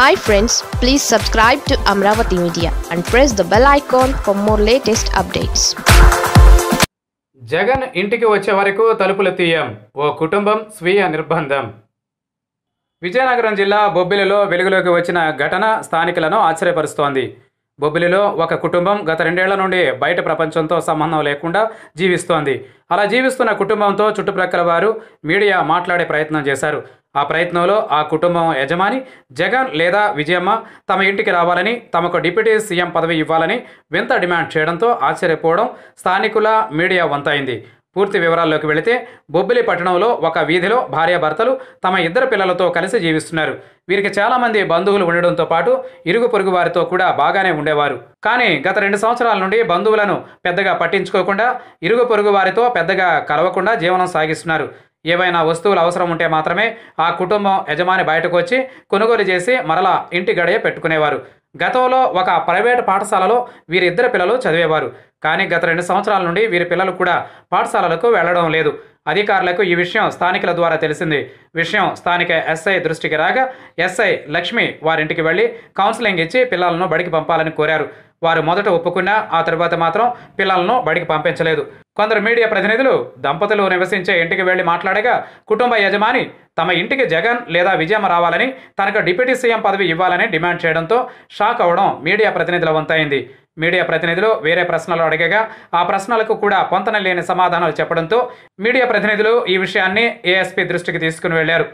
hi friends please subscribe to Amaravati media and press the bell icon for more latest updates Jagan ఇంటికి వచ్చే వరకు తలుపులు తీయం ఓ కుటుంబం స్వీయ నిర్బంధం విజయనగరం జిల్లా బొబ్బిలిలో వెలుగులోకి వచ్చిన ఘటన స్థానికులను ఆశ్చర్యపరుస్తోంది బొబ్బిలిలో ఒక కుటుంబం గత రెండేళ్ల నుండి బయట ప్రపంచంతో సంబంధం లేకుండా జీవిస్తోంది అలా జీవిస్తున్న కుటుంబంతో చుట్టుప్రక్కల వారు మీడియా మాట్లాడే ప్రయత్నం చేశారు ఆ ప్రయత్నంలో ఆ కుటుంబం యజమాని జగన్ లేదా విజయమ్మ తమ ఇంటికి రావాలని తమకు డిప్యూటీ సీఎం పదవి ఇవ్వాలని వింత డిమాండ్ చేయడంతో ఆశ్చర్యపోవడం స్థానికుల మీడియా వంతైంది పూర్తి వివరాల్లోకి వెళితే బొబ్బిలి పట్టణంలో ఒక వీధిలో భార్యాభర్తలు తమ ఇద్దరు పిల్లలతో కలిసి జీవిస్తున్నారు వీరికి చాలామంది బంధువులు ఉండడంతో పాటు ఇరుగు పొరుగు వారితో కూడా బాగానే ఉండేవారు కానీ గత రెండు సంవత్సరాల నుండి బంధువులను పెద్దగా పట్టించుకోకుండా ఇరుగు పొరుగు వారితో పెద్దగా కలవకుండా జీవనం సాగిస్తున్నారు ఏవైనా వస్తువులు అవసరం ఉంటే మాత్రమే ఆ కుటుంబం యజమాని బయటకు వచ్చి కొనుగోలు చేసి మరలా ఇంటి గడియ పెట్టుకునేవారు గతంలో ఒక ప్రైవేటు పాఠశాలలో వీరిద్దరు పిల్లలు చదివేవారు కానీ గత రెండు సంవత్సరాల నుండి వీరి పిల్లలు కూడా పాఠశాలలకు వెళ్లడం లేదు అధికారులకు ఈ విషయం స్థానికుల ద్వారా తెలిసింది విషయం స్థానిక ఎస్ఐ దృష్టికి రాగా ఎస్ఐ లక్ష్మి వారింటికి వెళ్ళి కౌన్సిలింగ్ ఇచ్చి పిల్లలను బడికి పంపాలని కోరారు వారు మొదట ఒప్పుకున్నా ఆ తర్వాత మాత్రం పిల్లలను బడికి పంపించలేదు కొందరు మీడియా ప్రతినిధులు దంపతులు నివసించే ఇంటికి వెళ్లి మాట్లాడగా కుటుంబ యజమాని తమ ఇంటికి జగన్ లేదా విజయం రావాలని తనకు డిప్యూటీ సీఎం పదవి ఇవ్వాలని డిమాండ్ చేయడంతో షాక్ అవడం మీడియా ప్రతినిధుల వంతైంది మీడియా ప్రతినిధులు వేరే ప్రశ్నలు అడగగా ఆ ప్రశ్నలకు కూడా పొంతన లేని సమాధానాలు చెప్పడంతో మీడియా ప్రతినిధులు ఈ విషయాన్ని ఏఎస్పీ దృష్టికి తీసుకుని వెళ్లారు